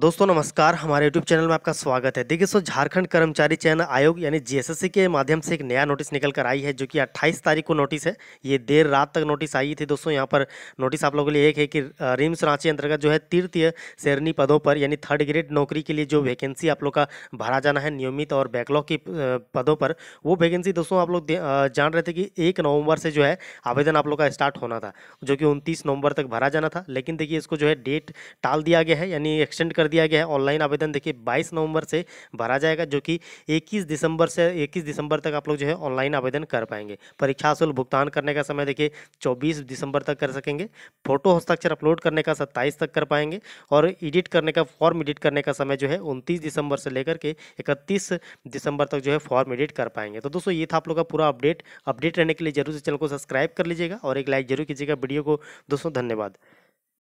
दोस्तों नमस्कार हमारे यूट्यूब चैनल में आपका स्वागत है देखिए सो झारखंड कर्मचारी चयन आयोग यानी जीएसएससी के माध्यम से एक नया नोटिस निकल कर आई है जो कि 28 तारीख को नोटिस है ये देर रात तक नोटिस आई थी दोस्तों यहाँ पर नोटिस आप लोगों के लिए एक है कि रिम्स रांची अंतर्गत जो है तृतीय शेरणी पदों पर यानी थर्ड ग्रेड नौकरी के लिए जो वैकेंसी आप लोग का भरा जाना है नियमित और बैकलॉग की पदों पर वो वैकेंसी दोस्तों आप लोग जान रहे थे कि एक नवंबर से जो है आवेदन आप लोग का स्टार्ट होना था जो कि उनतीस नवंबर तक भरा जाना था लेकिन देखिए इसको जो है डेट टाल दिया गया है यानी एक्सटेंड कर दिया गया है ऑनलाइन आवेदन देखिए बाईस नवंबर से भरा जाएगा जो कि इक्कीस दिसंबर से इक्कीस दिसंबर तक आप लोग जो है ऑनलाइन आवेदन कर पाएंगे परीक्षा शुल्क भुगतान करने का समय देखिए चौबीस दिसंबर तक कर सकेंगे फोटो हस्ताक्षर अपलोड करने का सत्ताईस तक कर पाएंगे और एडिट करने का फॉर्म एडिट करने का समय जो है उनतीस दिसंबर से लेकर के इकतीस दिसंबर तक जो है फॉर्म एडिट कर पाएंगे तो दोस्तों ये था आप लोग का पूरा अपडेट अपडेट रहने के लिए जरूर से चैनल को सब्सक्राइब कर लीजिएगा और एक लाइक जरूर कीजिएगा वीडियो को दोस्तों धन्यवाद